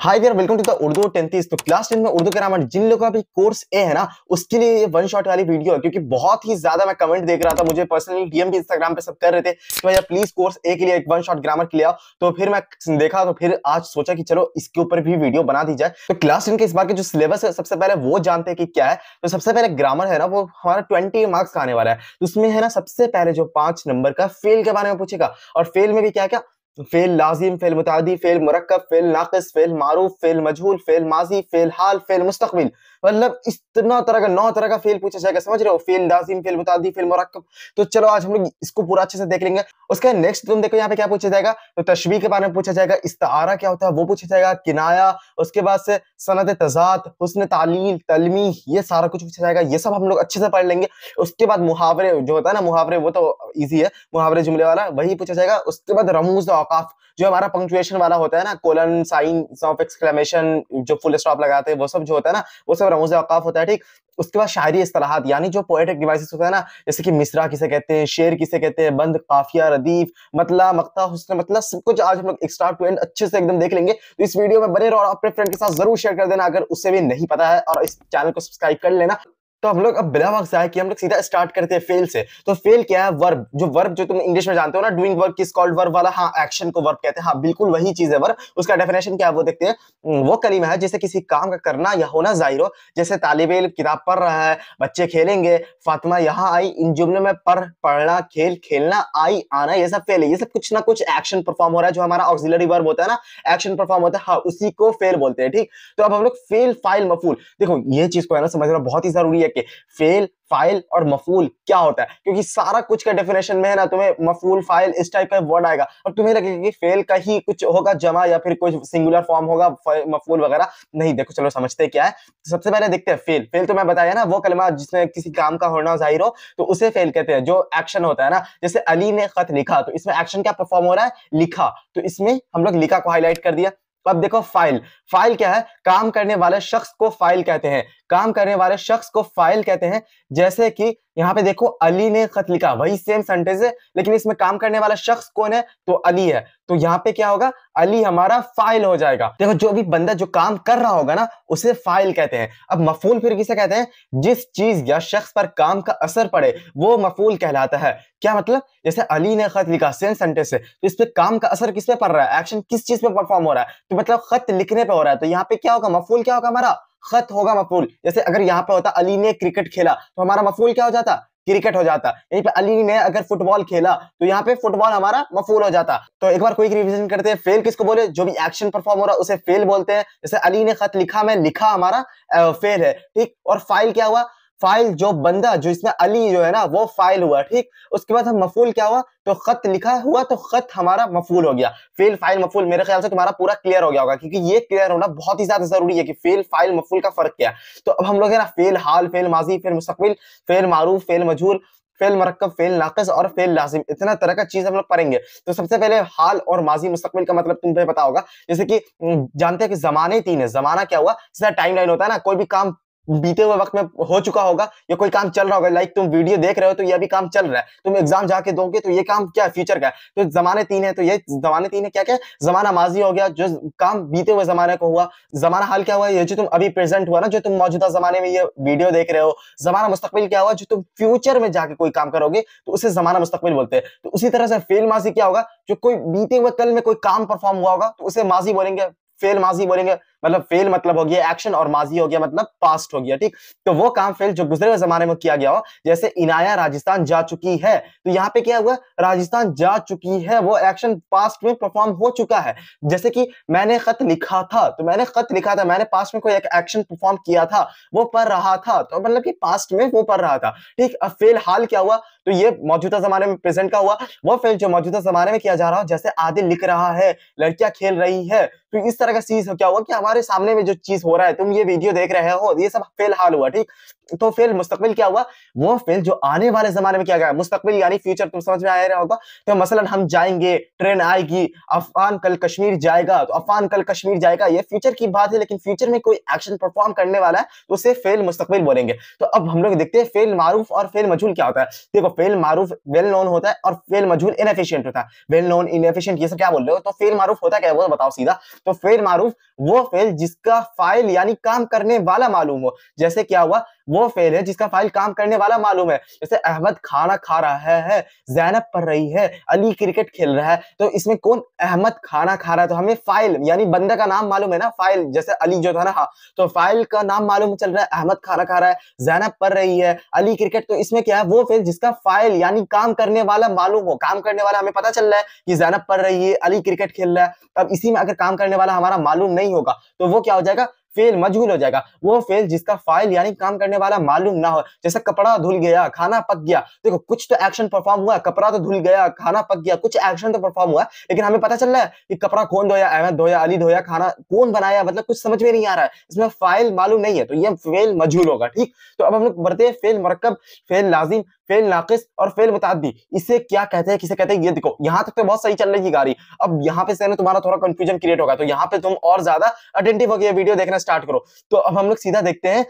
Hi there welcome to the Urdu tenth तो class ten में Urdu grammar जिन लोगों का भी कोर्स ए है ना उसके लिए ये वन शॉट वाली वीडियो है क्योंकि बहुत ही ज्यादा मैं कमेंट देख रहा था मुझे पर्सनली डीएम भी इंस्टाग्राम पे सब कर रहे थे कि भैया प्लीज कोर्स ए के लिए एक वन शॉट ग्रामर के लिए आओ तो फिर मैं देखा तो फिर आज सोचा कि चलो इसके ऊपर भी वीडियो बना दी जाए तो क्लास टेन के इस बार के जो सिलेबस है सबसे पहले वो जानते हैं कि क्या है तो सबसे पहले ग्रामर है ना वो हमारा ट्वेंटी मार्क्स का आने वाला है तो उसमें है ना सबसे पहले जो पांच नंबर का फेल के बारे में पूछेगा और फेल में भी क्या क्या فعل عظيم فعل متعدي فعل مركب فعل ناقص فعل معروف فعل مجهول فعل ماضي فعل حال فعل مستقبل मतलब इतना तरह का नौ तरह का फेल पूछा जाएगा समझ रहे हो फेल दासिम फेल मुतादी फेल मुरक्कब तो चलो आज हम लोग इसको पूरा अच्छे से देख लेंगे उसके नेक्स्ट तुम देखो यहाँ पे क्या पूछा जाएगा तो तशवी के बारे में पूछा जाएगा इस्तारा क्या होता है वो पूछा जाएगा किनाया उसके बाद से सनत तजात हुसन तालीम तलमी ये सारा कुछ पूछा जाएगा ये सब हम लोग अच्छे से पढ़ लेंगे उसके बाद मुहावरे जो होता है ना मुहावरे वो तो ईजी है मुहावरे जुमले वाला वही पूछा जाएगा उसके बाद रमूज औकाफ जो हमारा पंक्चुएशन वाला होता है ना कोलन साइन ऑफ एक्सक्लेमेशन जो फुल स्टॉप लगाते हैं वो सब जो होता है ना वो सब और रमोज अवकाफ होता है ठीक उसके बाद शायरी असलाहत यानी जो पोएटिक डिवाइसेस होता है ना जैसे कि मिसरा किसे कहते हैं शेर किसे कहते हैं बंद काफिया रदीफ मतला मकता हुसन मतलब सब कुछ आज हम लोग स्टार्ट टू एंड अच्छे से एकदम देख लेंगे तो इस वीडियो में बने रहो और अपने फ्रेंड के साथ जरूर शेयर कर देना अगर उसे भी नहीं पता है और इस चैनल को सब्सक्राइब कर लेना तो हम लोग अब बिना मकसद कि हम लोग सीधा स्टार्ट करते हैं फेल से तो फेल क्या है वर्ब जो वर्ब जो तुम इंग्लिश में जानते हो ना डूइंग वर्क किस कॉल्ड वर्ब वाला हाँ एक्शन को वर्ब कहते हैं हाँ बिल्कुल वही चीज है वर्ब उसका डेफिनेशन क्या है वो देखते हैं हम्म, वो कलीमा है जैसे किसी काम का करना या होना जाहिर हो जैसे तालिब किताब पढ़ रहा है बच्चे खेलेंगे फातिमा यहाँ आई इन जुमलों में पढ़ पढ़ना खेल खेलना आई आना ये सब फेल है ये सब कुछ ना कुछ एक्शन परफॉर्म हो रहा है जो हमारा ऑक्सिलरी वर्ब होता है ना एक्शन परफॉर्म होता है हाँ उसी को फेल बोलते हैं ठीक तो अब हम लोग फेल फाइल मफूल देखो ये चीज को है ना समझना बहुत ही जरूरी है है कि फेल फाइल और मफूल क्या होता है क्योंकि सारा कुछ का डेफिनेशन में है ना तुम्हें मफूल फाइल इस टाइप का वर्ड आएगा और तुम्हें लगेगा कि फेल का ही कुछ होगा जमा या फिर कुछ सिंगुलर फॉर्म होगा मफूल वगैरह नहीं देखो चलो समझते क्या है तो सबसे पहले देखते हैं फेल फेल तो मैं बताया ना वो कलमा जिसमें किसी काम का होना जाहिर हो तो उसे फेल कहते हैं जो एक्शन होता है ना जैसे अली ने खत लिखा तो इसमें एक्शन क्या परफॉर्म हो रहा है लिखा तो इसमें हम लोग लिखा को हाईलाइट कर दिया अब देखो फाइल फाइल क्या है काम करने वाले शख्स को फाइल कहते हैं काम करने वाले शख्स को फाइल कहते हैं जैसे कि यहाँ पे देखो अली ने खत लिखा वही सेम सेंटेंस है लेकिन इसमें काम करने वाला शख्स कौन है तो अली है तो यहाँ पे क्या होगा अली हमारा फाइल हो जाएगा देखो जो भी बंदा जो काम कर रहा होगा ना उसे फाइल कहते हैं अब मफूल फिर किसे कहते हैं जिस चीज या शख्स पर काम का असर पड़े वो मफूल कहलाता है क्या मतलब जैसे अली ने खत लिखा सेम सेंटेंस है तो इस पर काम का असर किस पे पड़ रहा है एक्शन किस चीज पे परफॉर्म हो रहा है तो मतलब खत लिखने पर हो रहा है तो यहाँ पे क्या होगा मफूल क्या होगा हमारा खत होगा मफूल जैसे अगर यहाँ पे होता अली ने क्रिकेट खेला तो हमारा मफूल क्या हो जाता क्रिकेट हो जाता यहीं पे अली ने अगर फुटबॉल खेला तो यहाँ पे फुटबॉल हमारा मफूल हो जाता तो एक बार क्विक रिविजन करते हैं फेल किसको बोले जो भी एक्शन परफॉर्म हो रहा है उसे फेल बोलते हैं जैसे अली ने खत लिखा मैं लिखा हमारा फेल है ठीक और फाइल क्या हुआ फाइल जो बंदा जो इसमें अली जो है ना वो फाइल हुआ ठीक उसके बाद हम मफूल क्या हुआ तो खत लिखा हुआ तो खत हमारा मफूल हो गया फेल फाइल मफूल मेरे ख्याल से तुम्हारा पूरा क्लियर हो गया होगा क्योंकि ये क्लियर होना बहुत ही ज्यादा जरूरी है कि फेल फाइल मफूल का फर्क क्या है तो अब हम लोग है ना फेल हाल फेल माजी फेल मुस्तकबिल फेल मारूफ फेल मजहूल फेल मरकब फेल नाकस और फेल लाजिम इतना तरह का चीज हम लोग पढ़ेंगे तो सबसे पहले हाल और माजी मुस्तकबिल का मतलब तुम्हें पता होगा जैसे कि जानते हैं कि जमाने तीन है जमाना क्या हुआ जैसे टाइम लाइन होता है ना कोई भी काम बीते हुए वक्त में हो चुका होगा या कोई काम चल रहा होगा लाइक तुम वीडियो देख रहे हो तो ये भी काम चल रहा है तुम एग्जाम जाके दोगे तो ये काम क्या है फ्यूचर का है तो जमाने तीन है तो ये जमाने तीन है क्या क्या जमाना माजी हो गया जो काम बीते हुए जमाने को हुआ जमाना हाल क्या हुआ ये जो तुम अभी प्रेजेंट हुआ ना जो तुम मौजूदा जमाने में ये वीडियो देख रहे हो जमाना मुस्तकबिल क्या हुआ जो तुम फ्यूचर में जाके कोई काम करोगे तो उसे जमाना मुस्तकबिल बोलते हैं तो उसी तरह से फेल माजी क्या होगा जो कोई बीते हुए कल में कोई काम परफॉर्म हुआ होगा तो उसे माजी बोलेंगे फेल माजी बोलेंगे मतलब फेल मतलब हो गया एक्शन और माजी हो गया मतलब पास्ट हो गया ठीक तो वो काम फेल जो गुजरे हुए जमाने में किया गया हो जैसे इनाया राजस्थान जा चुकी है तो यहाँ पे क्या हुआ राजस्थान जा चुकी है वो एक्शन पास्ट में परफॉर्म हो चुका है जैसे कि मैंने खत लिखा था तो मैंने खत लिखा था मैंने पास्ट में कोई एक एक्शन परफॉर्म किया था वो पढ़ रहा था तो मतलब कि पास्ट में वो पढ़ रहा था ठीक अब फेल हाल क्या हुआ तो ये मौजूदा जमाने में प्रेजेंट का हुआ वो फेल जो मौजूदा जमाने में किया जा रहा हो जैसे आदिल लिख रहा है लड़कियां खेल रही है तो इस तरह का सीज क्या हुआ क्या तुम्हारे सामने में जो चीज हो रहा है तुम ये वीडियो देख रहे हो ये सब फिलहाल हुआ ठीक तो फिर मुस्तकबिल क्या हुआ वो फिर जो आने वाले जमाने में क्या गया मुस्तकबिल यानी फ्यूचर तुम समझ में आया रहा होगा तो मसलन हम जाएंगे ट्रेन आएगी अफगान कल कश्मीर जाएगा तो अफगान कल कश्मीर जाएगा ये फ्यूचर की बात है लेकिन फ्यूचर में कोई एक्शन परफॉर्म करने वाला है तो उसे फेल मुस्तकबिल बोलेंगे तो अब हम लोग देखते हैं फेल मारूफ और फेल मजहूल क्या होता है देखो फेल मारूफ वेल नोन होता है और फेल मजहूल इनफिशियंट होता है वेल नोन इनफिशियंट ये सब क्या बोल रहे हो तो फेल मारूफ होता है क्या वो तो बताओ सीधा तो फेल मारूफ वो फेल जिसका फाइल यानी काम करने वाला मालूम हो जैसे क्या हुआ वो फेल है जिसका फाइल काम करने वाला मालूम है जैसे अहमद खाना खा रहा है जैनब पढ़ रही है अली क्रिकेट खेल रहा है तो इसमें कौन अहमद खाना खा रहा है तो हमें फाइल यानी बंदे का नाम मालूम है ना फाइल जैसे अली जो था ना हाँ, तो फाइल का नाम मालूम चल रहा है अहमद खाना खा रहा है जैनब पढ़ रही है अली क्रिकेट तो इसमें क्या है वो फेल जिसका फाइल यानी काम करने वाला मालूम हो काम करने वाला हमें पता चल रहा है कि जैनब पढ़ रही है अली क्रिकेट खेल रहा है अब इसी में अगर काम करने वाला हमारा मालूम नहीं होगा तो वो क्या हो जाएगा फेल मजहूल हो जाएगा वो फेल जिसका फाइल यानी काम करने वाला मालूम ना हो जैसे कपड़ा धुल गया खाना पक गया देखो कुछ तो एक्शन परफॉर्म हुआ कपड़ा तो धुल गया खाना पक गया कुछ एक्शन तो परफॉर्म हुआ लेकिन हमें पता चल रहा है कि कपड़ा कौन धोया अहमद धोया अली धोया खाना कौन बनाया मतलब कुछ समझ में नहीं आ रहा है इसमें फाइल मालूम नहीं है तो ये फेल मजहूल होगा ठीक तो अब हम लोग बढ़ते हैं फेल मरकब फेल लाजिम फेल नाकिस और फेल मुतादी इसे क्या कहते हैं किसे कहते हैं ये देखो यहाँ तक तो बहुत सही चल रही है गाड़ी अब यहाँ पे से तुम्हारा थोड़ा कंफ्यूजन क्रिएट होगा तो यहाँ पे तुम और ज्यादा अटेंटिव होकर वीडियो देखना स्टार्ट करो तो अब हम लोग सीधा देखते हैं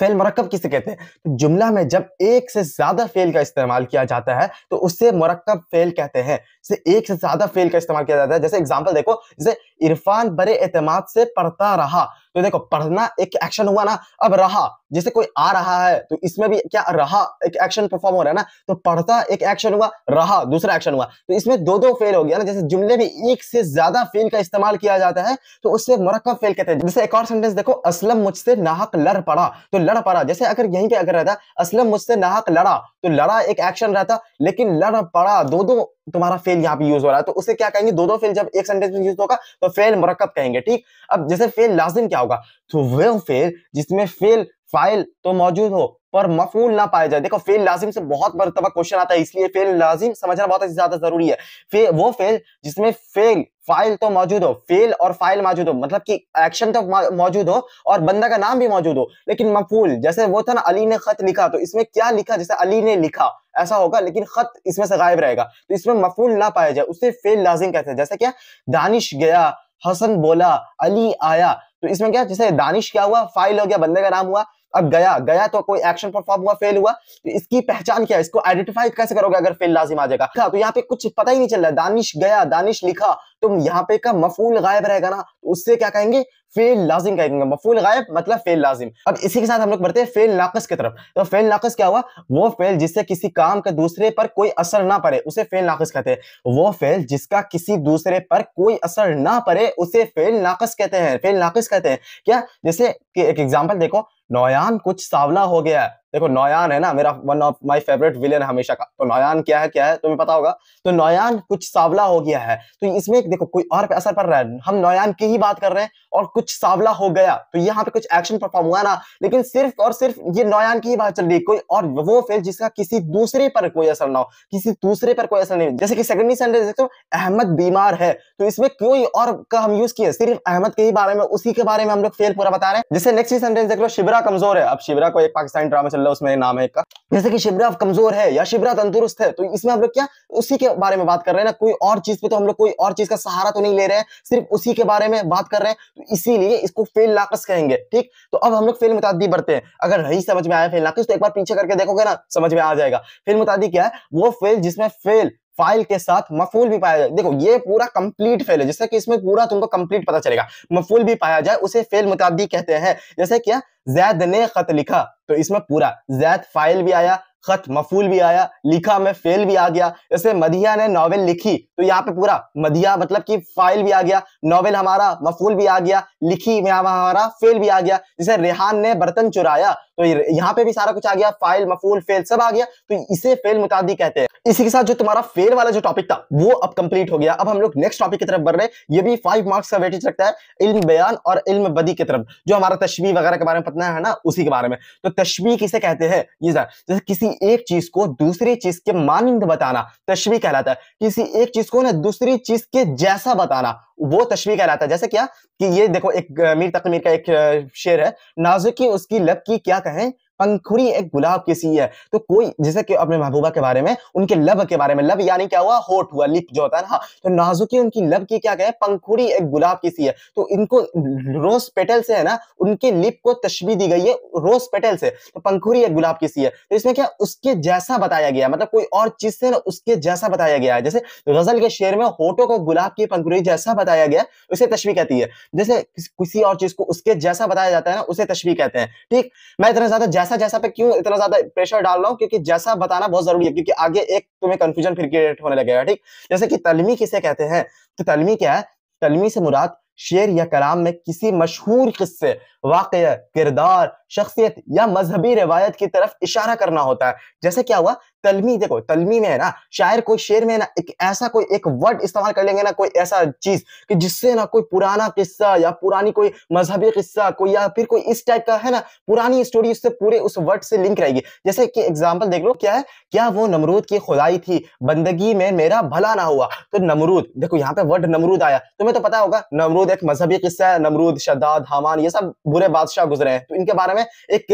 फेल मरकब किसे कहते हैं तो जुमला में जब एक से ज्यादा फेल का इस्तेमाल किया जाता है तो उससे मरकब फेल कहते हैं जैसे एक से ज्यादा फेल का इस्तेमाल किया जाता है जैसे एग्जांपल देखो जैसे इरफान बड़े एतम से पढ़ता रहा तो देखो पढ़ना एक एक्शन हुआ ना अब रहा जैसे कोई आ रहा है तो इसमें भी क्या रहा एक एक्शन परफॉर्म हो रहा है ना तो पढ़ता एक एक्शन हुआ रहा दूसरा एक्शन हुआ तो इसमें दो दो फेल हो गया ना जैसे जुमले में एक से ज्यादा फेल का इस्तेमाल किया जाता है तो उससे मरकब फेल कहते हैं जैसे एक और सेंटेंस देखो असलम मुझसे नाहक लड़ पड़ा तो लड़ पड़ा जैसे अगर यहीं पर अगर रहता असलम मुझसे नाहक लड़ा तो लड़ा एक एक्शन रहता लेकिन लड़ पड़ा दो दो तुम्हारा फेल यहाँ पे यूज हो रहा है तो उसे क्या कहेंगे दो दो फेल जब एक सेंटेंस में यूज होगा तो फेल मरकब कहेंगे ठीक अब जैसे फेल लाजिम क्या होगा तो वह फेल जिसमें फेल फाइल तो मौजूद हो पर मफूल ना पाया जाए देखो फेल लाजिम से बहुत मरतबा क्वेश्चन आता है इसलिए फेल लाजिम समझना बहुत ज्यादा जरूरी है फे, वो फेल जिसमें फेल फाइल तो मौजूद हो फेल और फाइल मौजूद हो मतलब कि एक्शन तो मौजूद हो और बंदा का नाम भी मौजूद हो लेकिन मफूल जैसे वो था ना अली ने खत लिखा तो इसमें क्या लिखा जैसे अली ने लिखा ऐसा होगा लेकिन खत इसमें से गायब रहेगा तो इसमें मफूल ना पाया जाए उसे फेल लाजिम कहते हैं जैसे क्या दानिश गया हसन बोला अली आया तो इसमें क्या जैसे दानिश क्या हुआ फाइल हो गया बंदे का नाम हुआ अब गया गया तो कोई एक्शन परफॉर्म हुआ फेल हुआ तो इसकी पहचान क्या है इसको आइडेंटिफाई कैसे करोगे अगर फेल लाजिम आ जाएगा हाँ, तो यहाँ पे कुछ पता ही नहीं चल रहा दानिश गया दानिश लिखा तुम यहाँ पे का मफूल गायब रहेगा ना तो उससे क्या कहेंगे फेल लाजिम का एक नंबर मफूल गायब मतलब फेल लाजिम अब इसी के साथ हम लोग बढ़ते हैं फेल नाकस की तरफ तो फेल नाकस क्या हुआ वो फेल जिससे किसी काम का दूसरे पर कोई असर ना पड़े उसे फेल नाकस कहते हैं वो फेल जिसका किसी दूसरे पर कोई असर ना पड़े उसे फेल नाकस कहते हैं फेल नाकस कहते हैं क्या जैसे कि एक एग्जाम्पल देखो नोयान कुछ सावला हो गया है देखो नोयान है ना मेरा one of my favourite villain हमेशा का तो नोयान क्या है क्या है तुम्हें पता होगा तो नोयान कुछ सावला हो गया है तो इसमें एक देखो कोई और पे असर पड़ रहा है हम नोयान की ही बात कर रहे हैं और कुछ सावला हो गया तो यहाँ पे कुछ एक्शन परफॉर्म हुआ ना लेकिन सिर्फ और सिर्फ ये नोयान की ही बात चल रही है कोई और वो फेल जिसका किसी दूसरे पर कोई असर ना हो किसी दूसरे पर कोई असर नहीं जैसे कि सेकेंडरी सेंटेंस देखो अहमद बीमार है तो इसमें कोई और का हम यूज किए सिर्फ अहमद के ही बारे में उसी के बारे में हम लोग फेल पूरा बता रहे हैं जैसे नेक्स्ट सेंटेंस देख लो शिबरा कमजोर है अब शिबरा को एक पाकिस्तानी ड्रामा चल रहा है उसमें नाम है एक का जैसे कि शिबरा कमजोर है या शिबरा तंदुरुस्त है तो इसमें हम लोग क्या उसी के बारे में बात कर रहे हैं ना कोई और चीज पे तो हम लोग कोई और चीज का सहारा तो नहीं ले रहे हैं सिर्फ उसी के बारे में बात कर रहे हैं तो इसीलिए इसको फेल नाकस कहेंगे ठीक तो अब हम लोग फेल मुतादी बढ़ते हैं अगर नहीं समझ में आया फेल नाकस तो एक बार पीछे करके देखोगे ना समझ में आ जाएगा फेल मुतादी क्या है वो फेल जिसमें फेल फाइल के साथ मफूल भी पाया जाए देखो ये पूरा कंप्लीट फेल है जैसे कि इसमें पूरा तुमको कंप्लीट पता चलेगा मफूल भी पाया जाए उसे फेल मुताबिक कहते हैं जैसे क्या जैद ने खत लिखा तो इसमें पूरा जैद फाइल भी आया खत मफूल भी आया लिखा में फेल भी आ गया जैसे मदिया ने नॉवेल लिखी तो यहाँ पे पूरा मदिया मतलब कि फाइल भी आ गया नॉवेल हमारा मफूल भी आ गया लिखी में हमारा फेल भी आ गया जैसे रेहान ने बर्तन चुराया तो यहाँ पे भी सारा कुछ आ गया फाइल मफूल फेल सब आ गया तो इसे फेल मुतादी कहते हैं इसी के साथ जो तुम्हारा फेल वाला जो टॉपिक था वो अब कंप्लीट हो गया अब हम लोग नेक्स्ट टॉपिक की तरफ बढ़ रहे ये भी फाइव मार्क्स का वेटेज रखता है इल्म बयान और इल्म बदी की तरफ जो हमारा तशबी वगैरह के बारे में पता है ना उसी के बारे में तो तशबी किसे कहते हैं ये सर जैसे किसी किसी एक चीज को दूसरी चीज के मानिंद बताना तशवी कहलाता है किसी एक चीज को ना दूसरी चीज के जैसा बताना वो तशवी कहलाता है जैसे क्या कि ये देखो एक मीर तकमीर का एक शेर है नाजुकी उसकी लब की क्या कहें पंखुड़ी एक गुलाब की सी है तो कोई जैसे कि अपने महबूबा के बारे में उनके लब के बारे में लब यानी क्या हुआ होठ हुआ लिप जो होता है ना हाँ। तो नाजुकी उनकी लब की क्या कहे पंखुड़ी एक गुलाब की सी है तो इनको रोज पेटल से है ना उनके लिप को तशबी दी गई है रोज पेटल से तो पंखुड़ी एक गुलाब की सी है तो इसमें क्या उसके जैसा बताया गया मतलब कोई और चीज से ना उसके जैसा बताया गया है जैसे गजल के शेर में होठों को गुलाब की पंखुड़ी जैसा बताया गया उसे तस्वीर कहती है जैसे किसी और चीज को उसके जैसा बताया जाता है ना उसे तस्वीर कहते हैं ठीक मैं इतना ज्यादा जैसा जैसा पे क्यों इतना ज्यादा प्रेशर डाल रहा हूँ क्योंकि जैसा बताना बहुत जरूरी है क्योंकि आगे एक तुम्हें कंफ्यूजन फिर क्रिएट होने लगेगा ठीक जैसे कि तलमी किसे कहते हैं तो तलमी क्या है तलमी से मुराद शेर या कलाम में किसी मशहूर किस्से वाक़ किरदार शख्सियत या मजहबी रिवायत की तरफ इशारा करना होता है जैसे क्या हुआ तलमी देखो तलमी में है ना शायर कोई शेर में ना एक ऐसा कोई एक वर्ड इस्तेमाल कर लेंगे ना कोई ऐसा चीज कि जिससे ना कोई पुराना किस्सा या पुरानी कोई मजहबी किस्सा कोई या फिर कोई इस टाइप का है ना पुरानी स्टोरी उससे पूरे उस वर्ड से लिंक रहेगी जैसे कि एग्जाम्पल देख लो क्या है क्या वो नमरूद की खुदाई थी बंदगी में मेरा भला ना हुआ तो नमरूद देखो यहाँ पे वर्ड नमरूद आया तुम्हें तो पता होगा नमरूद एक मजहबी किस्सा है नमरूद शदाद हमान ये सब बुरे बादशाह गुजरे हैं तो इनके बारे में एक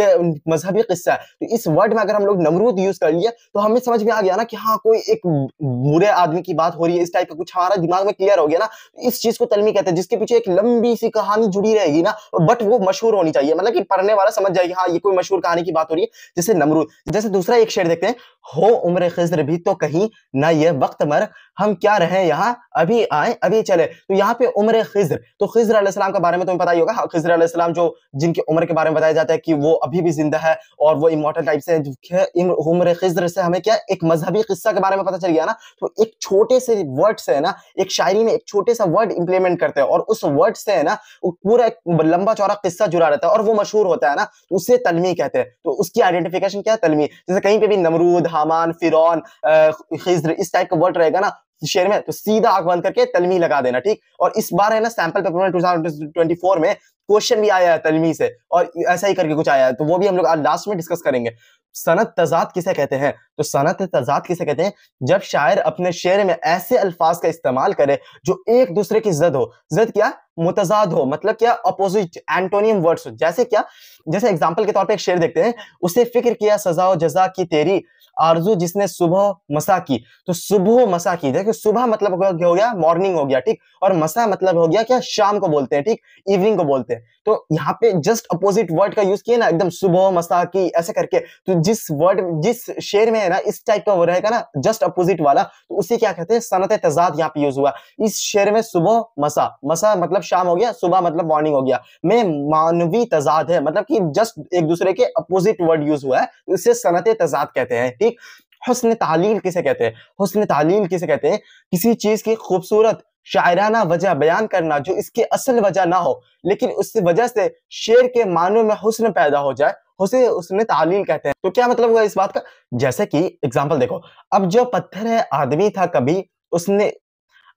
मजहबी किस्सा है तो इस वर्ड में अगर हम लोग नमरूद यूज कर लिए तो हमें समझ में आ गया ना कि हाँ कोई एक बुरे आदमी की बात हो रही है इस टाइप का कुछ हमारा दिमाग में क्लियर हो गया ना तो इस चीज को तलमी कहते हैं जिसके पीछे एक लंबी सी कहानी जुड़ी रहेगी ना बट वो मशहूर होनी चाहिए मतलब कि पढ़ने वाला समझ जाएगी हाँ ये कोई मशहूर कहानी की बात हो रही है जैसे नमरूद जैसे दूसरा एक शेर देखते हैं हो उम्र खजर भी तो कहीं ना ये वक्त मर हम क्या रहे यहाँ अभी आए अभी चले तो यहाँ पे उम्र खिजर तो खिजर खिज्र के बारे में तुम्हें पता ही होगा खिजर हाँ, खिज्र जो जिनकी उम्र के बारे में बताया जाता है कि वो अभी भी जिंदा है और वो इमोटल टाइप से उम्र खिज्र से हमें क्या एक मजहबी किस्सा के बारे में पता चल गया ना तो एक छोटे से वर्ड से है ना एक शायरी में एक छोटे सा वर्ड इंप्लीमेंट करते हैं और उस वर्ड से है ना पूरा एक लंबा चौड़ा किस्सा जुड़ा रहता है और वो मशहूर होता है ना तो उसे तलमी कहते हैं तो उसकी आइडेंटिफिकेशन क्या है तलमी जैसे कहीं पे भी नमरूद हमान फिर खिज्र इस टाइप का वर्ड रहेगा ना शेयर में तो सीधा आग बंद करके तलमी लगा देना ठीक और इस बार है ना सैंपल पेपर में 2024 में क्वेश्चन भी आया है तलमी से और ऐसा ही करके कुछ आया है तो वो भी हम लोग आज लास्ट में डिस्कस करेंगे सनत तजाद किसे कहते हैं तो सनत तजाद किसे कहते हैं जब शायर अपने शेर में ऐसे अल्फाज का इस्तेमाल करे जो एक दूसरे की जद हो जद क्या मुतजाद हो मतलब क्या अपोजिट एंटोनियम वर्ड्स हो जैसे क्या जैसे एग्जाम्पल के तौर पर एक शेर देखते हैं उसे फिक्र किया सजा और जजा की तेरी आरजू जिसने सुबह मसा की तो सुबह मसा की देखिए सुबह मतलब हो गया मॉर्निंग हो गया ठीक और मसा मतलब हो गया क्या शाम को बोलते हैं ठीक इवनिंग को बोलते हैं तो यहाँ पे जस्ट अपोजिट वर्ड का यूज किया ना एकदम सुबह मसा की ऐसे करके तो जिस वर्ड जिस शेर में है ना इस टाइप का वो रहेगा ना जस्ट अपोजिट वाला तो उसे क्या कहते हैं सनत तजाद यहाँ पे यूज हुआ इस शेर में सुबह मसा मसा मतलब शाम हो गया सुबह मतलब मॉर्निंग हो गया में मानवी तजाद है मतलब कि जस्ट एक दूसरे के अपोजिट वर्ड यूज हुआ है तो इसे सनत तजाद कहते हैं ठीक हुस्न तालील किसे कहते हैं हुस्न तालील किसे कहते हैं किसी चीज की खूबसूरत शायराना वजह बयान करना जो इसकी असल वजह ना हो लेकिन उस वजह से शेर के मानों में हुस्न पैदा हो जाए उसे उसने तालील कहते हैं तो क्या मतलब हुआ इस बात का जैसे कि एग्जाम्पल देखो अब जो पत्थर है आदमी था कभी उसने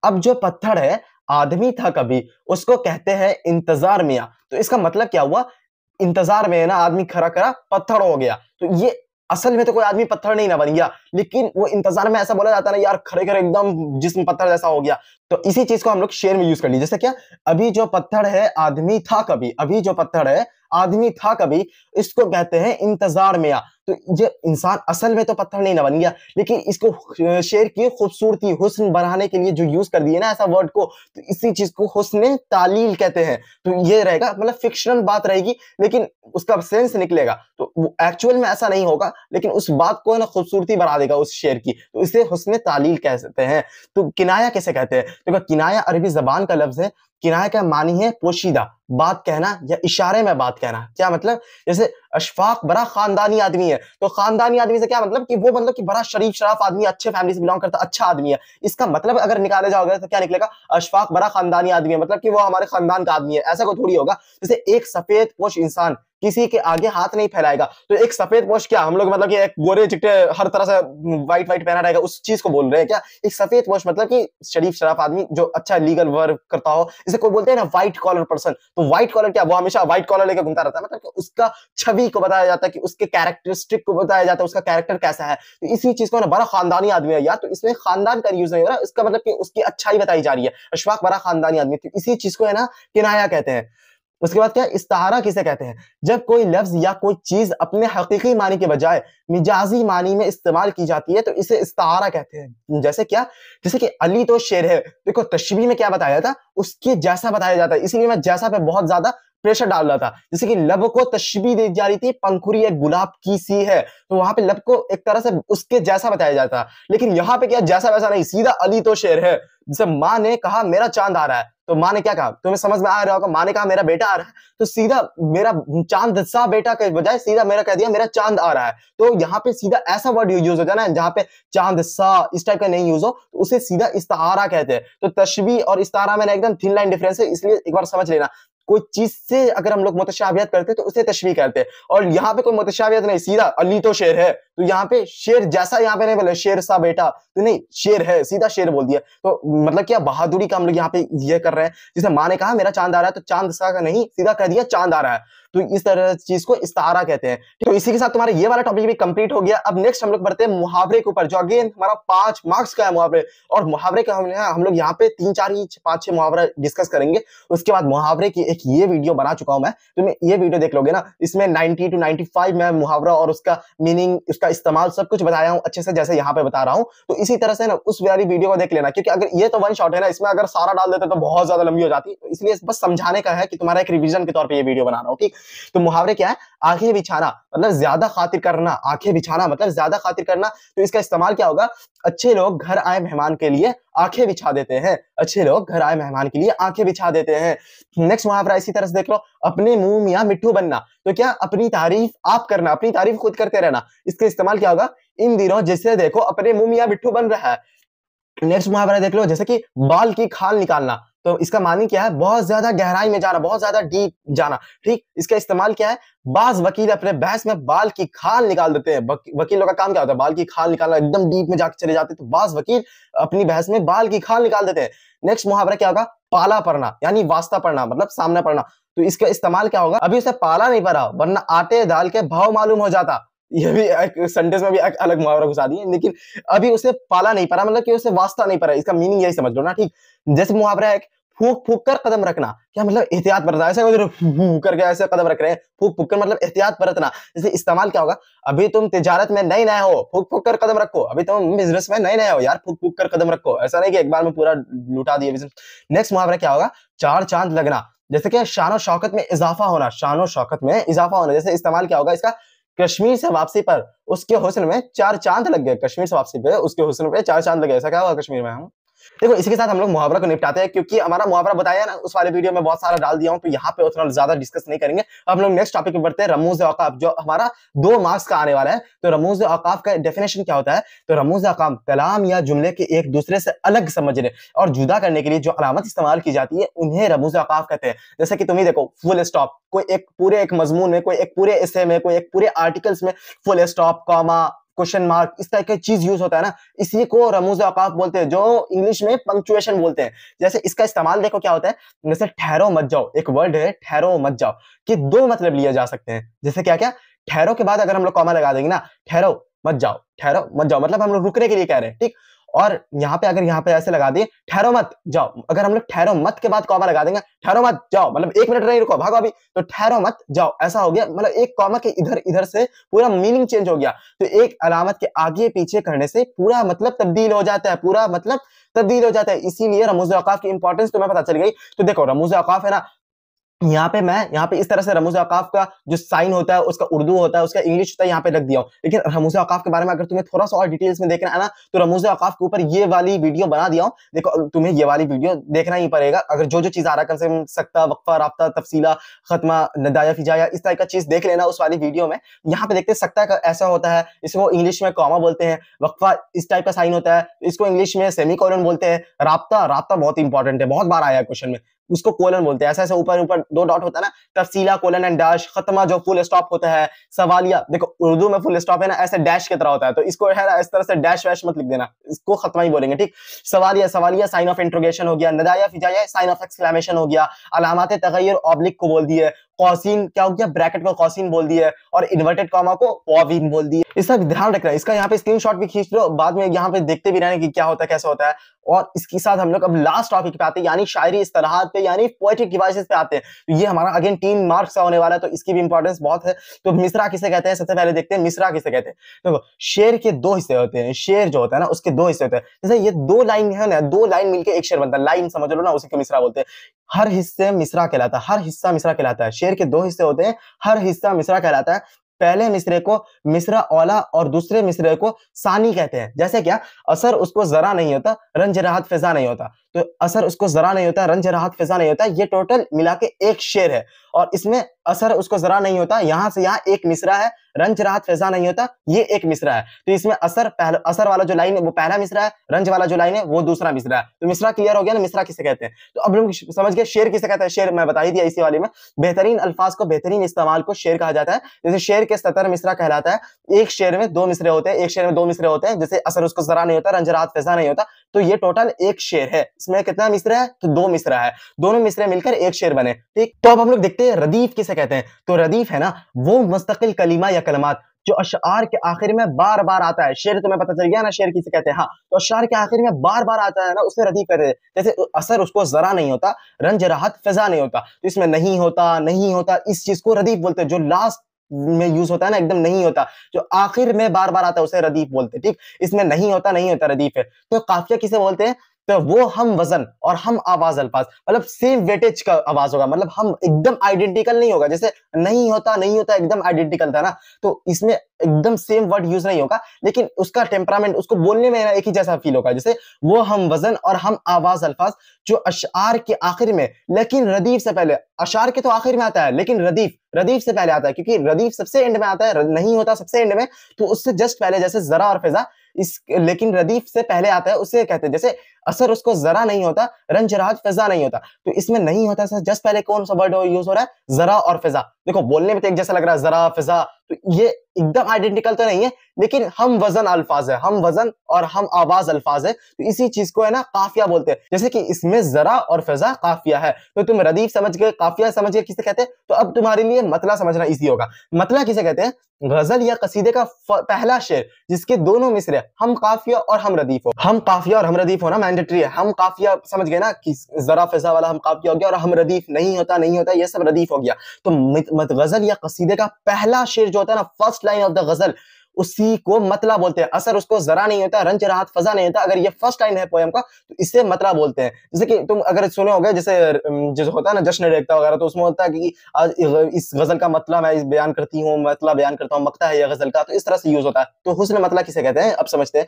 अब जो पत्थर है आदमी था कभी उसको कहते हैं इंतजार मिया तो इसका मतलब क्या हुआ इंतजार में है ना आदमी खड़ा खरा पत्थर हो गया तो ये असल में तो कोई आदमी पत्थर नहीं ना बन गया लेकिन वो इंतजार में ऐसा बोला जाता है ना यार खरे खरे एकदम जिसम पत्थर जैसा हो गया तो इसी चीज को हम लोग शेर में यूज कर लीजिए जैसे क्या अभी जो पत्थर है आदमी था कभी अभी जो पत्थर है आदमी था कभी इसको कहते हैं इंतजार में या तो ये इंसान असल में तो पत्थर नहीं ना बन गया लेकिन इसको शेर की खूबसूरती हुस्न बढ़ाने के लिए जो यूज कर दिए ना ऐसा वर्ड को तो इसी चीज को हुस्न तालील कहते हैं तो ये रहेगा मतलब फिक्शनल बात रहेगी लेकिन उसका सेंस निकलेगा तो एक्चुअल में ऐसा नहीं होगा लेकिन उस बात को ना खूबसूरती बढ़ा देगा उस शेर की तो इसे हुस्न तालील कहते हैं तो किनाया कैसे कहते हैं तो किनाया अरबी जबान का लफ्ज है किनारे का मानी है पोशीदा बात कहना या इशारे में बात कहना क्या मतलब जैसे अशफाक बड़ा खानदानी आदमी है तो खानदानी आदमी से क्या मतलब कि वो मतलब कि बड़ा शरीफ शराफ आदमी अच्छे फैमिली से बिलोंग करता अच्छा आदमी है इसका मतलब अगर निकाले जाओगे तो क्या निकलेगा अशफाक बड़ा खानदानी आदमी है मतलब कि वो हमारे खानदान का आदमी है ऐसा को थोड़ी होगा जैसे एक सफेद पोष इंसान किसी के आगे हाथ नहीं फैलाएगा तो एक सफेद पोष क्या हम लोग मतलब कि एक गोरे चिट्टे हर तरह से व्हाइट व्हाइट पहना रहेगा उस चीज को बोल रहे हैं क्या एक सफेद पोष मतलब कि शरीफ शराफ आदमी जो अच्छा लीगल वर्क करता हो इसे कोई बोलते हैं ना व्हाइट कॉलर पर्सन तो व्हाइट कॉलर क्या वो हमेशा व्हाइट कॉलर लेकर घूमता रहता है मतलब उसका छवि बॉडी को बताया जाता है कि उसके कैरेक्टरिस्टिक को बताया जाता है उसका कैरेक्टर कैसा है तो इसी चीज को ना बड़ा खानदानी आदमी है यार तो इसमें खानदान का यूज नहीं हो रहा इसका मतलब कि उसकी अच्छाई बताई जा रही है अशफाक बड़ा खानदानी आदमी तो इसी चीज को है ना किनाया कहते हैं उसके बाद क्या इस्तहारा किसे कहते हैं जब कोई लफ्ज या कोई चीज अपने हकीकी मानी के बजाय मिजाजी मानी में इस्तेमाल की जाती है तो इसे इस्तहारा कहते हैं जैसे क्या जैसे कि अली तो शेर है देखो तशबी में क्या बताया था उसके जैसा बताया जाता है इसीलिए मैं जैसा पे बहुत ज्यादा प्रेशर डाल रहा था जैसे कि लब को तशबी दी जा रही थी पंखुरी एक गुलाब की सी है तो वहां पे लब को एक तरह से उसके जैसा बताया जाता लेकिन यहाँ पे क्या जैसा वैसा नहीं सीधा अली तो शेर है जैसे माँ ने कहा मेरा चांद आ रहा है तो माँ ने क्या कहा तुम्हें समझ में आ रहा होगा माँ ने कहा मेरा बेटा आ रहा है तो सीधा मेरा चांद सा बेटा के बजाय सीधा मेरा कह दिया मेरा चांद आ रहा है तो यहाँ पे सीधा ऐसा वर्ड यूज होता है ना जहाँ पे चांद सा इस टाइप का नहीं यूज हो तो उसे सीधा इस्तारा कहते हैं तो तस्वीर और इस्तारा में एकदम थिन लाइन डिफरेंस है इसलिए एक बार समझ लेना कोई चीज से अगर हम लोग मुतशाबियत करते हैं तो उसे तशवी करते हैं और यहाँ पे कोई मुतशाबियत नहीं सीधा अली तो शेर है तो यहाँ पे शेर जैसा यहाँ पे नहीं बोले शेर सा बेटा तो नहीं शेर है सीधा शेर बोल दिया तो मतलब क्या बहादुरी का हम लोग यहाँ पे ये यह कर रहे हैं जिसे माँ ने कहा मेरा चांद आ रहा है तो चांद सा का नहीं सीधा कह दिया चांद आ रहा है तो इस तरह चीज को इस्तारा कहते हैं तो इसी के साथ तुम्हारा ये वाला टॉपिक भी कंप्लीट हो गया अब नेक्स्ट हम लोग बढ़ते हैं मुहावरे के ऊपर जो अगेन हमारा पांच मार्क्स का है मुहावरे और मुहावरे का हम हम लोग यहाँ पे तीन चार ही पांच छह मुहावरा डिस्कस करेंगे उसके बाद मुहावरे की एक ये वीडियो बना चुका हूं मैं तुम ये वीडियो देख लोगे ना इसमें नाइनटी टू नाइनटी फाइव में मुहावरा और उसका मीनिंग उसका इस्तेमाल सब कुछ बताया हूँ अच्छे से जैसे यहाँ पे बता रहा हूँ तो इसी तरह से ना उस वाली वीडियो को देख लेना क्योंकि अगर ये तो वन शॉट है ना इसमें अगर सारा डाल देते तो बहुत ज्यादा लंबी हो जाती तो इसलिए बस समझाने का है कि तुम्हारा एक रिविजन के तौर पर यह वीडियो बना रहा हूँ ठीक तो मुहावरे क्या है आंखें बिछाना मतलब ज्यादा खातिर करना आंखें बिछाना मतलब ज्यादा खातिर करना तो इसका इस्तेमाल क्या होगा अच्छे लोग घर आए मेहमान के लिए आंखें बिछा देते हैं अच्छे लोग घर आए मेहमान के लिए आंखें बिछा देते हैं नेक्स्ट मुहावरा इसी तरह से देख लो अपने मुंह मियाँ मिट्टू बनना तो क्या अपनी तारीफ आप करना अपनी तारीफ खुद करते रहना इसका इस्तेमाल क्या होगा इन दिनों जिसे देखो अपने मुंह मियाँ मिट्टू बन रहा है नेक्स्ट मुहावरा देख लो जैसे कि बाल की खाल निकालना तो इसका मानी क्या है बहुत ज्यादा गहराई में जाना बहुत ज्यादा डीप जाना ठीक इसका इस्तेमाल क्या है बाज वकील अपने बहस में बाल की खाल निकाल देते हैं वकीलों का काम क्या होता है बाल की खाल निकालना एकदम डीप में जाकर चले जाते हैं तो बाज वकील अपनी बहस में बाल की खाल निकाल देते हैं नेक्स्ट मुहावरा क्या होगा पाला पड़ना यानी वास्ता पड़ना मतलब सामना पड़ना तो इसका इस्तेमाल क्या होगा अभी उसे पाला नहीं पड़ा वरना आटे दाल के भाव मालूम हो जाता ये भी सेंटेंस में भी एक अलग मुहावरा घुसा दिए लेकिन अभी उसे पाला नहीं पड़ा मतलब कि उसे वास्ता नहीं पड़ा इसका मीनिंग यही समझ लो ना ठीक जैसे मुहावरा है फूक फूक कर कदम रखना क्या मतलब एहतियात बरतना ऐसा फूक तो करके ऐसे कदम रख रहे हैं फूक फूक कर मतलब एहतियात बरतना जैसे इस्तेमाल क्या होगा अभी तुम तिजारत में नए नए हो फूक फूक कर कदम रखो अभी तुम बिजनेस में नए नए हो यार फूक फूक कर कदम रखो ऐसा नहीं कि एक बार में पूरा लुटा दिया बिजनेस नेक्स्ट मुहावरा क्या होगा चार चांद लगना जैसे कि शानो शौकत में इजाफा होना शानो शौकत में इजाफा होना जैसे इस्तेमाल क्या होगा इसका कश्मीर से वापसी पर उसके हुसन में चार चांद लग गए कश्मीर से वापसी पर उसके हुसन पे चार चांद लगे ऐसा क्या हुआ कश्मीर में हम देखो इसी के साथ हम लोग मुहावरा को निपटाते हैं क्योंकि हमारा मुहावरा बताया ना उस वाले वीडियो में बहुत सारा डाल दिया हूँ तो यहाँ पे उतना ज्यादा डिस्कस नहीं करेंगे अब हम लोग नेक्स्ट टॉपिक पे बढ़ते हैं रमूज अकाफ जो हमारा दो मार्क्स का आने वाला है तो रमूज अकाफ का डेफिनेशन क्या होता है तो रमूज अकाफ कलाम या जुमले के एक दूसरे से अलग समझने और जुदा करने के लिए जो अलामत इस्तेमाल की जाती है उन्हें रमूज अकाफ कहते हैं जैसे कि तुम्हें देखो फुल स्टॉप कोई एक पूरे एक मजमून में कोई एक पूरे इसे में कोई एक पूरे आर्टिकल्स में full stop comma question mark इस तरह का चीज यूज होता है ना इसी को रमूज अकाफ बोलते हैं जो इंग्लिश में पंक्चुएशन बोलते हैं जैसे इसका इस्तेमाल देखो क्या होता है जैसे ठहरो मत जाओ एक वर्ड है ठहरो मत जाओ कि दो मतलब लिए जा सकते हैं जैसे क्या क्या ठहरो के बाद अगर हम लोग कॉमा लगा देंगे ना ठहरो मत जाओ ठहरो मत जाओ मतलब हम लोग रुकने के लिए कह रहे हैं ठीक और यहाँ पे अगर यहाँ पे ऐसे लगा दिए ठहरो मत जाओ अगर हम लोग ठहरो मत के बाद कॉमा लगा देंगे ठहरो मत जाओ मतलब एक मिनट नहीं रुको भागो अभी तो ठहरो मत जाओ ऐसा हो गया मतलब एक कॉमा के इधर इधर से पूरा मीनिंग चेंज हो गया तो एक अलामत के आगे पीछे करने से पूरा मतलब तब्दील हो जाता है पूरा मतलब तब्दील हो जाता है इसीलिए रमोज अवकाफ की इंपॉर्टेंस तुम्हें पता चल गई तो देखो रमोज अवकाफ है ना यहाँ पे मैं यहाँ पे इस तरह से रमोज अकाफ का जो साइन होता है उसका उर्दू होता है उसका इंग्लिश होता है यहाँ पे रख दिया हूँ लेकिन रमोज अकाफ के बारे में अगर तुम्हें थोड़ा सा और डिटेल्स में देखना है ना तो रमोज अकाफ के ऊपर ये वाली वीडियो बना दिया हूँ देखो तुम्हें ये वाली वीडियो देखना ही पड़ेगा अगर जो जो चीज़ आ रहा कम से सकता वक्फा रबता तफसीला खत्मा नदाया फिजाया इस तरह का चीज़ देख लेना उस वाली वीडियो में यहाँ पे देखते सकता का ऐसा होता है इसको इंग्लिश में कॉमा बोलते हैं वक्फा इस टाइप का साइन होता है इसको इंग्लिश में सेमी बोलते हैं राबता राबता बहुत इंपॉर्टेंट है बहुत बार आया क्वेश्चन में उसको कोलन बोलते हैं ऐसा ऐसा ऊपर ऊपर दो डॉट होता है ना तफसीला कोलन एंड डैश खत्मा जो फुल स्टॉप होता है सवालिया देखो उर्दू में फुल स्टॉप है ना ऐसे डैश की तरह होता है तो इसको है ना इस तरह से डैश वैश मत लिख देना इसको खत्मा ही बोलेंगे ठीक सवालिया सवालिया साइन ऑफ इंट्रोगेशन हो गया नदाया फिजाया साइन ऑफ एक्सक्लेमेशन हो गया अलामत तगैर ऑब्लिक को बोल दिए कॉसिन क्या हो गया ब्रैकेट को कॉसिन बोल दिया है और इन्वर्टेड कॉमा को पॉविन बोल दिया इसका ध्यान रखना है इसका यहाँ पे स्क्रीन भी खींच लो बाद में यहाँ पे देखते भी रहने की क्या होता है कैसे होता है और इसके साथ हम लोग अब लास्ट टॉपिक पे आते हैं यानी शायरी इस तरह पे यानी पोएट्रिक डिवाइसेस पे आते हैं तो ये हमारा अगेन तीन मार्क्स का होने वाला है तो इसकी भी इंपॉर्टेंस बहुत है तो मिश्रा किसे कहते हैं सबसे पहले देखते हैं मिश्रा किसे कहते हैं देखो तो शेर के दो हिस्से होते हैं शेर जो होता है ना उसके दो हिस्से होते हैं जैसे ये दो लाइन है ना दो लाइन मिलकर एक शेर बनता है लाइन समझ लो ना उसी को मिश्रा बोलते हैं हर हिस्से मिसरा कहलाता है हर हिस्सा मिश्रा कहलाता है शेर के दो हिस्से होते हैं हर हिस्सा मिसरा कहलाता है पहले मिसरे को मिसरा ओला और दूसरे मिसरे को सानी कहते हैं जैसे क्या असर उसको जरा नहीं होता रंज राहत फिजा नहीं होता तो असर उसको जरा नहीं होता रंज राहत फिजा नहीं होता ये टोटल मिला के एक शेर है और इसमें असर उसको जरा नहीं होता यहां से यहाँ एक मिसरा है रंज राहत फैजा नहीं होता ये एक मिश्रा है तो इसमें असर पहल, असर वाला जो लाइन है वो पहला मिसरा है रंज वाला जो लाइन है वो दूसरा मिसरा है तो मिसरा क्लियर हो गया ना मिसरा किसे कहते हैं तो अब लोग समझ गए शेर किसे कहते हैं शेर मैं बताई दिया इसी वाले में बेहतरीन अल्फाज को बेहतरीन इस्तेमाल को शेर कहा जाता है जैसे शेर के सतर मिसरा कहलाता है एक शेर में दो मिसरे होते हैं एक शेर में दो मिसरे होते हैं जैसे असर उसको जरा नहीं होता रंज राहत फैजा नहीं होता तो ये टोटल एक शेर है इसमें कितना मिसरा है तो दो मिश्रा है दोनों मिसरे मिलकर एक शेर बने ठीक तो अब हम लोग देखते हैं रदीफ किसे कहते हैं तो रदीफ है ना वो मुस्तकिल कलीमा या कलमात जो अशार के आखिर में बार बार आता है शेर तो तुम्हें पता चल गया ना शेर किसे कहते हैं हाँ तो अशार के आखिर में बार बार आता है ना उसे रदीफ कहते हैं जैसे असर उसको जरा नहीं होता रंज राहत फिजा नहीं होता तो इसमें नहीं होता नहीं होता इस चीज को रदीफ बोलते हैं जो लास्ट में यूज होता है ना एकदम नहीं होता जो आखिर में बार बार आता है उसे रदीफ बोलते हैं ठीक इसमें नहीं होता नहीं होता रदीफ है तो काफिया किसे बोलते हैं तो वो हम वजन और हम आवाज अल्फाज मतलब सेम वेटेज का आवाज होगा मतलब हम एकदम आइडेंटिकल नहीं होगा जैसे नहीं होता नहीं होता एकदम आइडेंटिकल था ना तो इसमें एकदम सेम वर्ड यूज नहीं होगा लेकिन उसका टेम्परामेंट उसको बोलने में ना एक ही जैसा फील होगा जैसे वो हम वजन और हम आवाज अल्फाज जो अशार के आखिर में लेकिन रदीफ से पहले अशार के तो आखिर में आता है लेकिन रदीफ रदीफ से पहले आता है क्योंकि रदीफ सबसे एंड में आता है नहीं होता सबसे एंड में तो उससे जस्ट पहले जैसे जरा और फिजा इस लेकिन रदीफ से पहले आता है उसे कहते हैं जैसे असर उसको जरा नहीं होता रंजराज फिजा नहीं होता तो इसमें नहीं होता सर जस्ट पहले कौन सा वर्ड यूज हो रहा है जरा और फिजा देखो बोलने में तो एक जैसा लग रहा है जरा फिजा तो ये एकदम आइडेंटिकल तो नहीं है लेकिन हम वजन अल्फाज है हम वजन और हम आवाज अल्फाज है तो इसी चीज को है ना काफिया बोलते हैं जैसे कि इसमें जरा और फिजा काफिया है तो तुम रदीफ समझ गए काफिया समझ गए किसे कहते हैं तो अब तुम्हारे लिए मतला समझना इजी होगा मतला किसे कहते हैं गजल या कसीदे का पहला शेर जिसके दोनों मिसरे हम काफिया और हम रदीफ हो हम काफिया और हम रदीफ हो ना मैंने मैंडेटरी है हम काफिया समझ गए ना कि जरा फिजा वाला हम काफिया हो गया और हम रदीफ नहीं होता नहीं होता ये सब रदीफ हो गया तो मत गजल या कसीदे का पहला शेर जो होता है ना फर्स्ट लाइन ऑफ द गजल उसी को मतला बोलते हैं असर उसको जरा नहीं होता रंज राहत फजा नहीं होता अगर ये फर्स्ट टाइम है पोएम का तो इसे मतला बोलते हैं जैसे कि तुम अगर सुने हो गए जैसे जैसे होता है ना जश्न रेखता वगैरह तो उसमें होता है कि आज इस गजल का मतला मैं इस बयान करती हूँ मतला बयान करता हूँ मकता है यह गजल का तो इस तरह से यूज होता है तो हुसन मतला किसे कहते हैं अब समझते हैं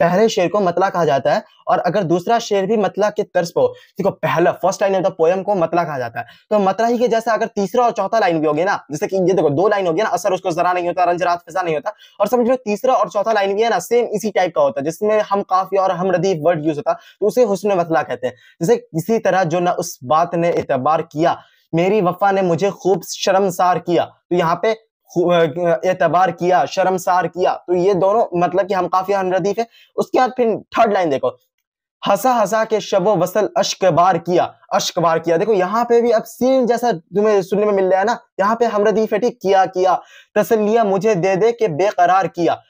पहले शेर को मतला कहा जाता है और अगर दूसरा शेर भी मतला के तर्ज पर हो देखो पहला फर्स्ट लाइन होता है पोएम तो को मतला कहा जाता है तो मतला ही के जैसा अगर तीसरा और चौथा लाइन भी होगी ना जैसे कि ये देखो दो लाइन होगी ना असर उसको जरा नहीं होता रंज रात फजा नहीं होता और और समझ लो तीसरा और चौथा लाइन भी है ना सेम इसी टाइप का होता है जिसमें हम काफी और हम रदीफ वर्ड यूज होता तो उसे हुसन मतला कहते हैं जैसे किसी तरह जो ना उस बात ने एतबार किया मेरी वफा ने मुझे खूब शर्मसार किया तो यहाँ पे एतबार किया शर्मसार किया तो ये दोनों मतलब कि हम काफी हम रदीफ है उसके बाद फिर थर्ड लाइन देखो हंसा हंसा के शबो वसल अश्कबार किया अश्कबार किया देखो यहाँ पे भी अब सीन जैसा तुम्हें सुनने में मिल रहा है ना यहाँ पे हमरदी फेटी किया किया तसलिया मुझे दे दे के बेकरार किया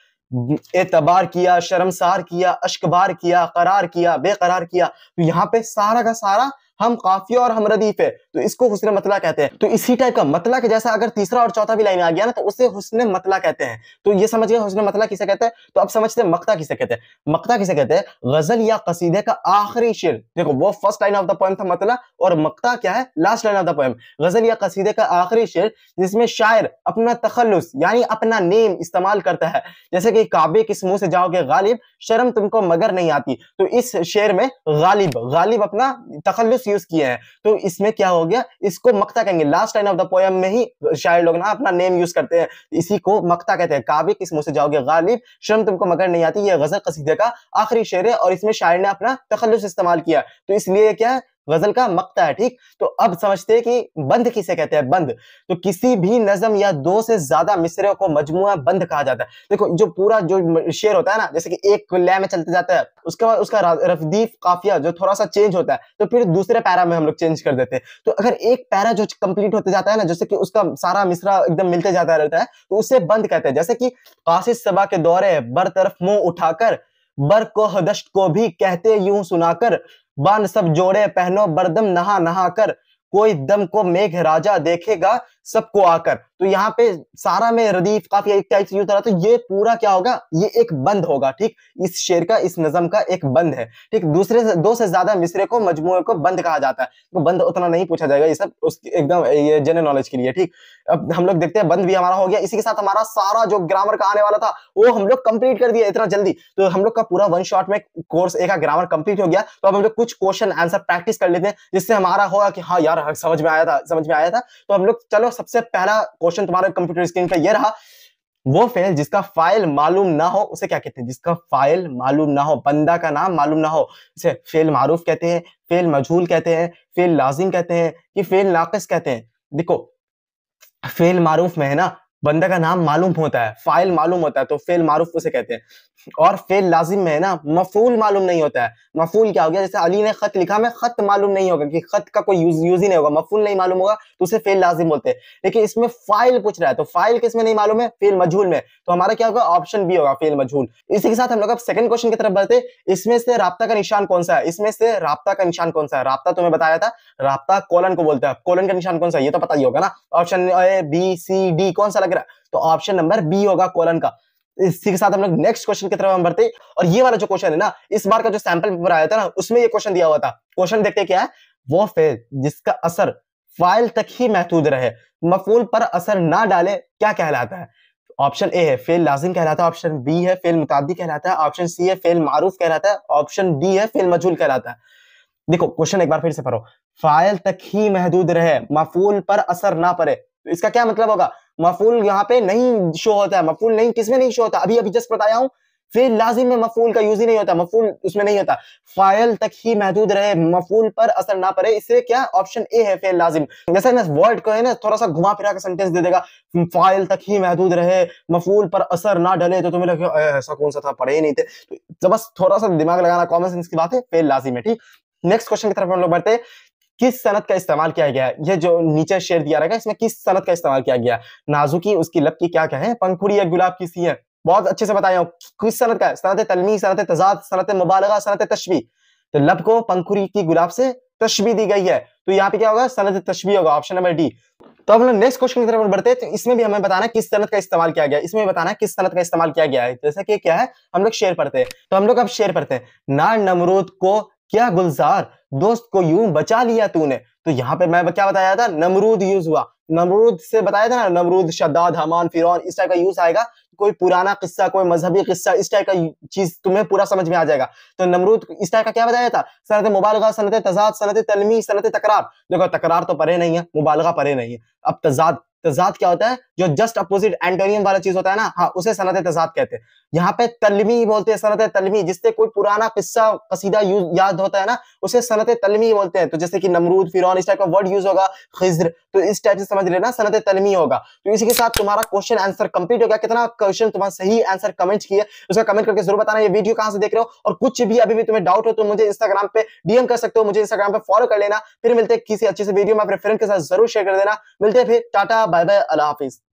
एतबार किया शर्मसार किया अश्कबार किया करार किया बेकरार किया तो यहाँ पे सारा का सारा हम काफिया और हमरदीफ है तो इसको हुसन मतला कहते हैं तो इसी टाइप का मतला के जैसा अगर तीसरा और चौथा भी लाइन आ गया ना तो उसे हुसन मतला कहते हैं तो ये समझ गए हुसन मतला किसे कहते हैं तो अब समझते हैं मक्ता किसे कहते हैं मक्ता किसे कहते हैं गजल या कसीदे का आखिरी शेर देखो वो first line of the poem था मतला और मक्ता क्या है last line of the poem गजल या कसीदे का आखिरी शेर जिसमें शायर अपना तखलुस यानी अपना नेम इस्तेमाल करता है जैसे कि काबे किस मुंह से जाओगे गालिब शर्म तुमको मगर नहीं आती तो इस शेर में गालिब गालिब अपना तखलुस यूज किए हैं तो इसमें क्या होगा गया इसको मक्ता कहेंगे last time of the poem में ही शायर लोग ना अपना नेम यूज करते हैं इसी को मक्ता कहते हैं काव्य किस मुंह से जाओगे गालिब शर्म तुमको मगर नहीं आती ये गजल कसीदे का आखिरी शेर है और इसमें शायर ने अपना तखलस इस्तेमाल किया तो इसलिए क्या है गजल का मकता है ठीक तो अब समझते हैं कि बंद किसे कहते हैं बंद तो किसी भी नजम या दो से ज्यादा मिसरे को मजमुआ बंद कहा जाता है देखो जो पूरा जो शेर होता है ना जैसे कि एक लय में चलते जाता है उसके बाद उसका रफदीफ काफिया जो थोड़ा सा चेंज होता है तो फिर दूसरे पैरा में हम लोग चेंज कर देते हैं तो अगर एक पैरा जो कंप्लीट होते जाता है ना जैसे कि उसका सारा मिसरा एकदम मिलते जाता रहता है तो उसे बंद कहते हैं जैसे कि काशिश सभा के दौरे बर तरफ मुंह उठाकर बर को हदश्त को भी कहते यूं सुनाकर बान सब जोड़े पहनो बरदम नहा नहा कर कोई दम को मेघ राजा देखेगा सबको आकर तो यहाँ पे सारा में रदीफ काफी एक टाइप से यूज हो तो ये पूरा क्या होगा ये एक बंद होगा ठीक इस शेर का इस नजम का एक बंद है ठीक दूसरे से दो से ज्यादा मिसरे को मजमु को बंद कहा जाता है तो बंद उतना नहीं पूछा जाएगा ये सब उसकी एकदम ये जनरल नॉलेज के लिए ठीक अब हम लोग देखते हैं बंद भी हमारा हो गया इसी के साथ हमारा सारा जो ग्रामर का आने वाला था वो हम लोग कंप्लीट कर दिया इतना जल्दी तो हम लोग का पूरा वन शॉट में कोर्स एक ग्रामर कंप्लीट हो गया तो अब हम लोग कुछ क्वेश्चन आंसर प्रैक्टिस कर लेते हैं जिससे हमारा होगा कि हाँ यार समझ में आया था समझ में आया था तो हम लोग चलो सबसे पहला क्वेश्चन तुम्हारे कंप्यूटर स्क्रीन का ये रहा वो फेल जिसका फाइल मालूम ना हो उसे क्या कहते हैं जिसका फाइल मालूम ना हो बंदा का नाम मालूम ना हो उसे फेल मारूफ कहते हैं फेल मजहूल कहते हैं फेल लाजिम कहते हैं कि फेल नाकस कहते हैं देखो फेल मारूफ में है ना बंदा का नाम मालूम होता है फाइल मालूम होता है तो फेल मारूफ उसे कहते हैं और फेल लाजिम में है ना मफूल मालूम नहीं होता है मफूल क्या हो गया जैसे अली ने खत लिखा मैं खत मालूम नहीं होगा कि खत का कोई यूज यूज ही नहीं होगा मफूल नहीं मालूम होगा तो उसे फेल लाजिम बोलते हैं लेकिन इसमें फाइल पूछ रहा है तो फाइल किसमें नहीं मालूम है फेल मजहूल में तो हमारा क्या होगा ऑप्शन बी होगा फेल मजहूल इसी के साथ हम लोग अब सेकंड क्वेश्चन की तरफ बढ़ते इसमें से राबता का निशान कौन सा है इसमें से राबता का निशान कौन सा है राबता तुम्हें तो बताया था राबता कोलन को बोलता है कोलन का निशान कौन सा है ये तो पता ही होगा ना option A B C D कौन सा लग रहा है तो ऑप्शन नंबर बी होगा कोलन का इसी के साथ हम लोग नेक्स्ट क्वेश्चन की तरफ हम बढ़ते और ये वाला जो क्वेश्चन है ना इस बार का जो सैंपल पेपर आया था ना उसमें ये क्वेश्चन दिया हुआ था क्वेश्चन देखते क्या है वो फेज जिसका असर फाइल तक ही महदूद रहे मफूल पर असर ना डाले क्या कहलाता है ऑप्शन ए है फेल लाजिम कहलाता है ऑप्शन बी है फेल मुतादी कहलाता है ऑप्शन सी है फेल मारूफ कहलाता है ऑप्शन डी है फेल मजूल कहलाता है देखो क्वेश्चन एक बार फिर से पढ़ो फाइल तक ही महदूद रहे मफूल पर असर ना पड़े तो इसका क्या मतलब होगा मफूल यहाँ पे नहीं शो होता है मफूल नहीं किसमें नहीं शो होता अभी अभी जस्ट बताया हूँ फिर लाजिम में मफूल का यूज ही नहीं होता मफूल उसमें नहीं होता फाइल तक ही महदूद रहे मफूल पर असर ना पड़े इससे क्या ऑप्शन ए है फेल लाजिम जैसे ना वर्ड को है ना थोड़ा सा घुमा फिरा के सेंटेंस दे देगा फाइल तक ही महदूद रहे मफूल पर असर ना डले तो तुम्हें लगे ऐसा कौन सा था पढ़े नहीं थे तो बस थोड़ा सा दिमाग लगाना कॉमन सेंस की बात है फेल लाजिम है ठीक नेक्स्ट क्वेश्चन की तरफ हम लोग बढ़ते किस सनत का इस्तेमाल किया गया है यह जो नीचे शेर दिया रहेगा इसमें किस सनत का इस्तेमाल किया गया नाजुकी उसकी लब की क्या कहें पंखुड़ी या गुलाब की सी है बहुत अच्छे से बताया हूँ किस सनत का सनत तलमी सनत तजाद सनत मुबालगा सनत तशबी तो लब को पंखुड़ी की गुलाब से तशबी दी गई है तो यहाँ पे क्या होगा सनत तशबी होगा ऑप्शन नंबर डी तो अब लोग नेक्स्ट क्वेश्चन की तरफ बढ़ते हैं तो इसमें भी हमें बताना किस सनत का इस्तेमाल किया गया इसमें बताना है किस सनत का इस्तेमाल किया गया है जैसा कि क्या है हम लोग शेर पढ़ते हैं तो हम लोग अब शेर पढ़ते हैं ना नमरूद को क्या गुलजार दोस्त को यूं बचा लिया तूने तो यहाँ पे मैं क्या बताया था नमरूद यूज हुआ नमरूद से बताया था ना नमरूद शद्दाद हमान फिर इस टाइप का यूज आएगा कोई पुराना किस्सा कोई मजहबी किस्सा इस टाइप का चीज तुम्हें पूरा समझ में आ जाएगा तो नमरूद इस टाइप का क्या बताया था सनत मुबालगा सनत तजाद सनत तलमी सनत तकरार देखो तकरार तो परे नहीं है मुबालगा परे नहीं है अब तजाद तजाद क्या होता है जो जस्ट अपोजिट एंटोनियम वाला चीज होता है ना हाँ उसे सनत तजाद कहते हैं यहाँ पे तलमी बोलते हैं सनत तलमी जिससे कोई पुराना किस्सा कसीदा यूज याद होता है ना उसे सनत तलमी बोलते हैं तो जैसे कि नमरूद फिर इस टाइप का वर्ड यूज होगा खिज्र तो इस टाइप से समझ लेना सनत तलमी होगा तो इसी के साथ तुम्हारा क्वेश्चन आंसर कंप्लीट हो गया कितना क्वेश्चन तुम्हारा सही आंसर कमेंट किया उसका कमेंट करके जरूर बताना ये वीडियो कहाँ से देख रहे हो और कुछ भी अभी भी तुम्हें डाउट हो तो मुझे इंस्टाग्राम पे डीएम कर सकते हो मुझे इंस्टाग्राम पे फॉलो कर लेना फिर मिलते हैं किसी अच्छे से वीडियो में अपने फ्रेंड के साथ जरूर शेयर कर देना मिलते हैं फिर Tata i bye allah hafiz